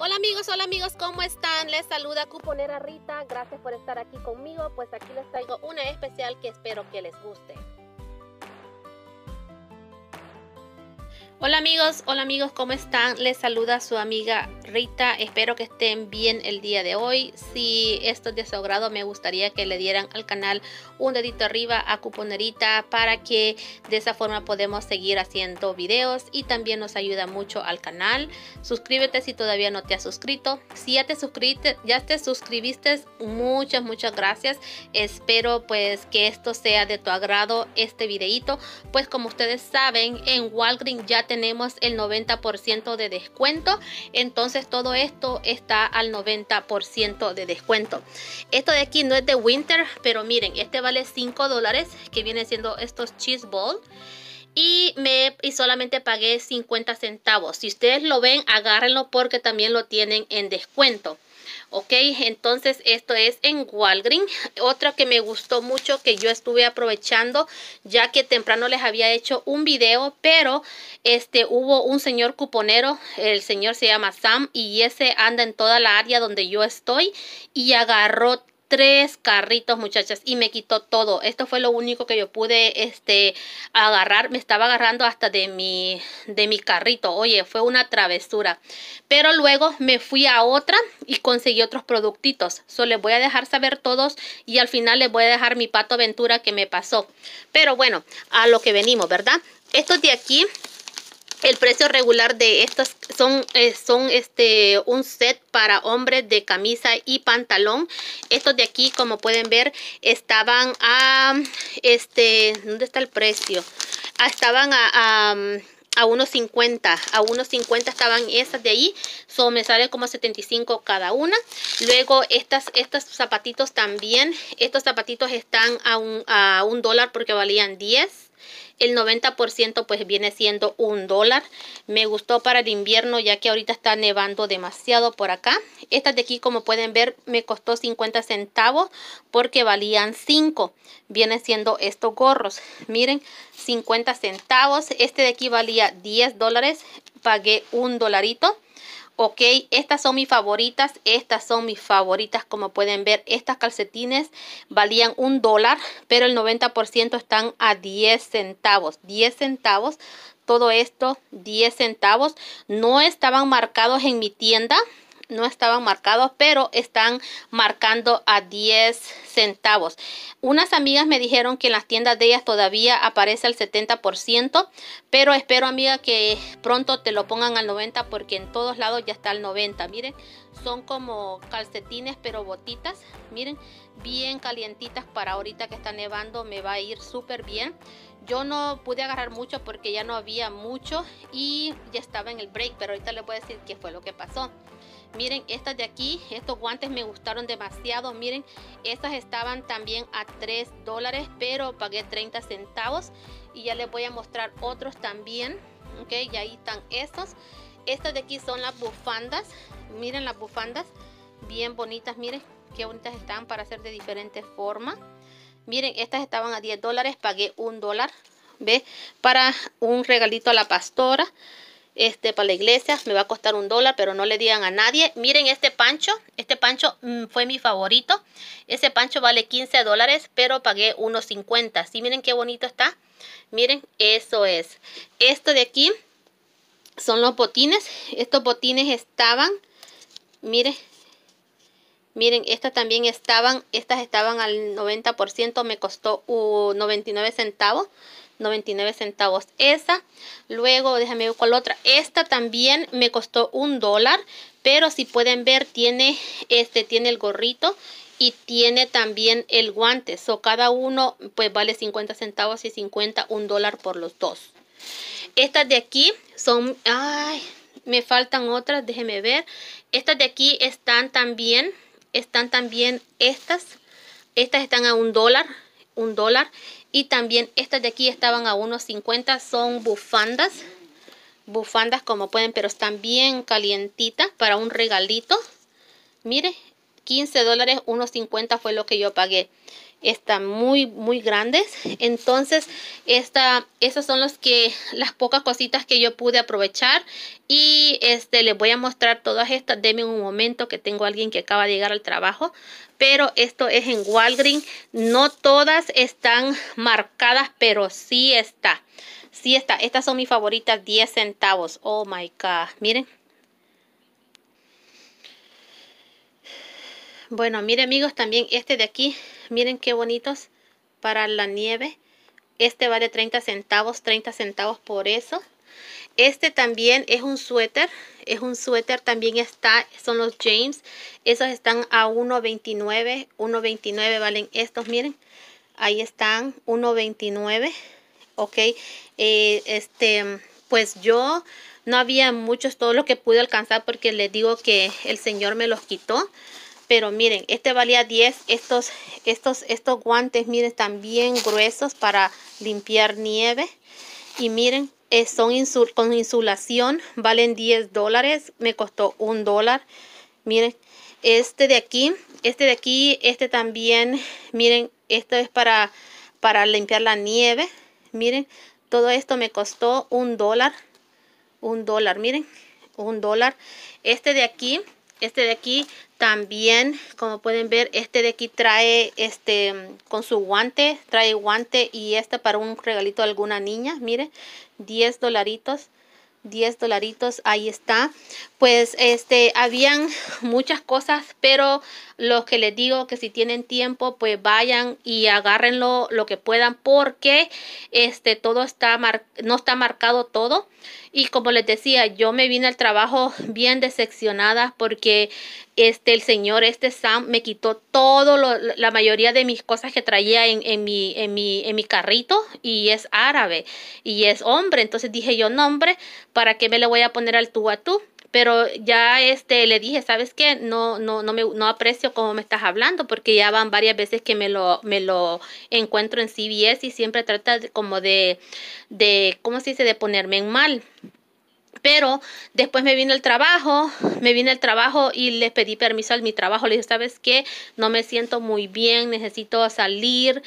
Hola amigos, hola amigos, ¿cómo están? Les saluda Cuponera Rita, gracias por estar aquí conmigo, pues aquí les traigo una especial que espero que les guste. Hola amigos, hola amigos, ¿cómo están? Les saluda su amiga Rita, espero que estén bien el día de hoy. Si esto es de su agrado, me gustaría que le dieran al canal un dedito arriba a cuponerita para que de esa forma podemos seguir haciendo videos y también nos ayuda mucho al canal. Suscríbete si todavía no te has suscrito. Si ya te suscribiste, ya te suscribiste, muchas, muchas gracias. Espero pues que esto sea de tu agrado este videito. Pues como ustedes saben, en Walgreens ya tenemos el 90% de descuento. Entonces todo esto está al 90% de descuento. Esto de aquí no es de Winter, pero miren, este vale 5 dólares, que viene siendo estos cheese balls y me y solamente pagué 50 centavos. Si ustedes lo ven, agárrenlo porque también lo tienen en descuento ok entonces esto es en Walgreens otra que me gustó mucho que yo estuve aprovechando ya que temprano les había hecho un video pero este hubo un señor cuponero el señor se llama Sam y ese anda en toda la área donde yo estoy y agarró tres carritos, muchachas, y me quitó todo. Esto fue lo único que yo pude este agarrar, me estaba agarrando hasta de mi de mi carrito. Oye, fue una travesura. Pero luego me fui a otra y conseguí otros productitos. solo les voy a dejar saber todos y al final les voy a dejar mi pato aventura que me pasó. Pero bueno, a lo que venimos, ¿verdad? Estos de aquí el precio regular de estas son, eh, son este, un set para hombres de camisa y pantalón. Estos de aquí, como pueden ver, estaban a... Este, ¿Dónde está el precio? Ah, estaban a, a a 1.50 a 1.50 estaban esas de ahí so, me sale como 75 cada una luego estas estos zapatitos también estos zapatitos están a un, a un dólar porque valían 10 el 90% pues viene siendo un dólar. Me gustó para el invierno ya que ahorita está nevando demasiado por acá. Estas de aquí como pueden ver me costó 50 centavos porque valían 5. Vienen siendo estos gorros. Miren, 50 centavos. Este de aquí valía 10 dólares. Pagué un dolarito ok estas son mis favoritas estas son mis favoritas como pueden ver estas calcetines valían un dólar pero el 90% están a 10 centavos 10 centavos todo esto 10 centavos no estaban marcados en mi tienda no estaban marcados, pero están marcando a 10 centavos. Unas amigas me dijeron que en las tiendas de ellas todavía aparece el 70%, pero espero amiga que pronto te lo pongan al 90% porque en todos lados ya está al 90%. Miren, son como calcetines pero botitas, miren, bien calientitas para ahorita que está nevando, me va a ir súper bien. Yo no pude agarrar mucho porque ya no había mucho y ya estaba en el break, pero ahorita les voy a decir qué fue lo que pasó. Miren, estas de aquí, estos guantes me gustaron demasiado. Miren, estas estaban también a 3 dólares, pero pagué 30 centavos. Y ya les voy a mostrar otros también. Ok, y ahí están estos. Estas de aquí son las bufandas. Miren las bufandas, bien bonitas. Miren qué bonitas están para hacer de diferentes formas. Miren, estas estaban a 10 dólares, pagué 1 dólar. ¿Ve? Para un regalito a la pastora este para la iglesia, me va a costar un dólar, pero no le digan a nadie. Miren este pancho, este pancho mm, fue mi favorito. Ese pancho vale 15 dólares, pero pagué unos 50. Sí, miren qué bonito está. Miren, eso es. Esto de aquí son los botines. Estos botines estaban, miren, Miren, estas también estaban, estas estaban al 90%, me costó 99 centavos. 99 centavos esa. Luego, déjame ver cuál otra. Esta también me costó un dólar, pero si pueden ver tiene este tiene el gorrito y tiene también el guante. So cada uno pues vale 50 centavos y 50 un dólar por los dos. Estas de aquí son ay, me faltan otras, déjenme ver. Estas de aquí están también están también estas estas están a un dólar un dólar. Y también estas de aquí estaban a unos 50, son bufandas. Bufandas como pueden, pero están bien calientitas para un regalito. Mire, 15 dólares, unos fue lo que yo pagué. Están muy, muy grandes. Entonces, esta, esas son los que, las pocas cositas que yo pude aprovechar. Y este, les voy a mostrar todas estas. Denme un momento que tengo a alguien que acaba de llegar al trabajo. Pero esto es en Walgreens. No todas están marcadas, pero sí está. Sí está. Estas son mis favoritas, 10 centavos. Oh my God. Miren Bueno, mire amigos, también este de aquí, miren qué bonitos para la nieve. Este vale 30 centavos, 30 centavos por eso. Este también es un suéter, es un suéter, también está, son los James. Esos están a 1.29, 1.29 valen estos, miren. Ahí están, 1.29, ok. Eh, este, pues yo no había muchos, todo lo que pude alcanzar porque les digo que el Señor me los quitó pero miren este valía 10 estos estos estos guantes miren están bien gruesos para limpiar nieve y miren eh, son con insulación valen 10 dólares me costó un dólar miren este de aquí este de aquí este también miren esto es para para limpiar la nieve miren todo esto me costó un dólar un dólar miren un dólar este de aquí este de aquí también, como pueden ver, este de aquí trae este con su guante, trae guante y este para un regalito a alguna niña, mire, 10 dolaritos. 10 dolaritos ahí está pues este habían muchas cosas pero los que les digo que si tienen tiempo pues vayan y agárrenlo lo que puedan porque este todo está no está marcado todo y como les decía yo me vine al trabajo bien decepcionada porque este, el señor, este Sam, me quitó todo, lo, la mayoría de mis cosas que traía en, en, mi, en, mi, en mi carrito y es árabe y es hombre. Entonces dije yo, no hombre, ¿para qué me lo voy a poner al tú a tú? pero ya este le dije, ¿sabes qué? No no no me no aprecio cómo me estás hablando porque ya van varias veces que me lo me lo encuentro en CBS y siempre trata como de de cómo se dice de ponerme en mal. Pero después me vino el trabajo, me vine el trabajo y les pedí permiso a mi trabajo. Les dije, ¿sabes qué? No me siento muy bien, necesito salir.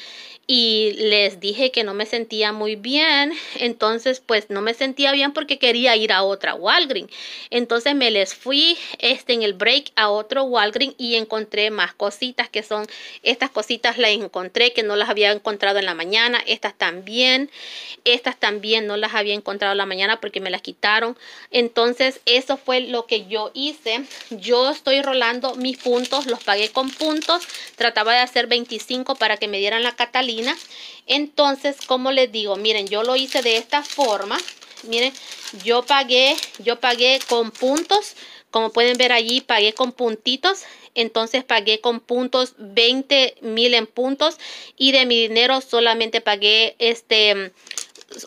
Y les dije que no me sentía muy bien. Entonces, pues no me sentía bien porque quería ir a otra Walgreens. Entonces me les fui este, en el break a otro Walgreens y encontré más cositas que son estas cositas las encontré que no las había encontrado en la mañana. Estas también. Estas también no las había encontrado en la mañana porque me las quitaron entonces eso fue lo que yo hice. Yo estoy rolando mis puntos, los pagué con puntos. Trataba de hacer 25 para que me dieran la Catalina. Entonces, como les digo, miren, yo lo hice de esta forma. Miren, yo pagué, yo pagué con puntos. Como pueden ver allí, pagué con puntitos entonces pagué con puntos 20 mil en puntos y de mi dinero solamente pagué este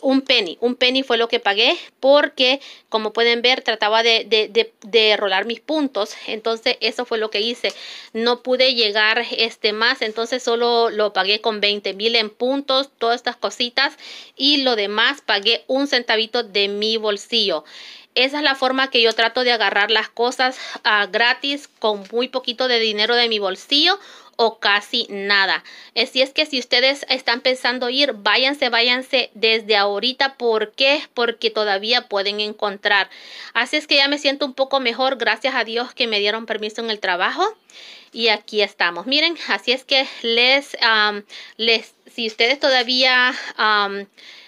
un penny. Un penny fue lo que pagué porque, como pueden ver, trataba de, de, de, de, rolar mis puntos. Entonces, eso fue lo que hice. No pude llegar este más, entonces solo lo pagué con 20 mil en puntos, todas estas cositas. Y lo demás pagué un centavito de mi bolsillo esa es la forma que yo trato de agarrar las cosas ah, gratis con muy poquito de dinero de mi bolsillo o casi nada. Así eh, es que si ustedes están pensando ir, váyanse, váyanse desde ahorita. ¿Por qué? Porque todavía pueden encontrar. Así es que ya me siento un poco mejor, gracias a Dios que me dieron permiso en el trabajo. Y aquí estamos. Miren, así es que les, les si ustedes todavía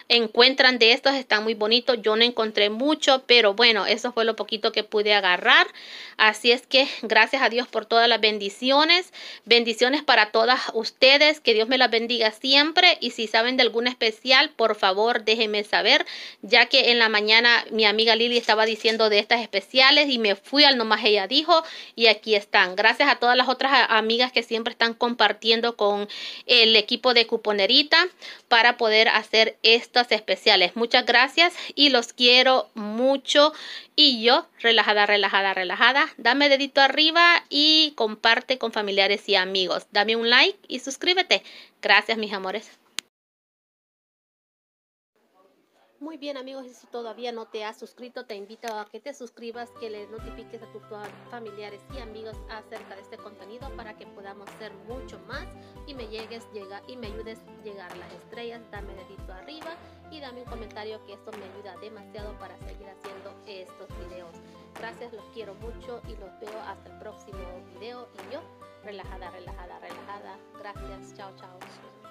encuentran de estos, están muy bonitos. Yo no encontré mucho, pero bueno, eso fue lo poquito que pude agarrar. Así es que gracias a Dios por todas las bendiciones. Bendiciones para todas ustedes. Que Dios me las bendiga siempre. Y si saben de algún especial, por favor déjenme saber. Ya que en la mañana mi amiga Lili estaba diciendo de estas especiales y me fui al nomás ella dijo. Y aquí están. Gracias a todas las otras amigas que siempre están compartiendo con el equipo de cuponerita para poder hacer esto especiales. Muchas gracias y los quiero mucho. Y yo, relajada, relajada, relajada, dame dedito arriba y comparte con familiares y amigos. Dame un like y suscríbete. Gracias, mis amores. Muy bien amigos, si todavía no te has suscrito, te invito a que te suscribas, que le notifiques a tus familiares y amigos acerca de este contenido para que podamos ser mucho más y me llegues llega, y me ayudes a llegar a las estrellas, dame dedito arriba dame un comentario que esto me ayuda demasiado para seguir haciendo estos videos. Gracias, los quiero mucho y los veo hasta el próximo video y yo relajada, relajada, relajada. Gracias, chao, chao.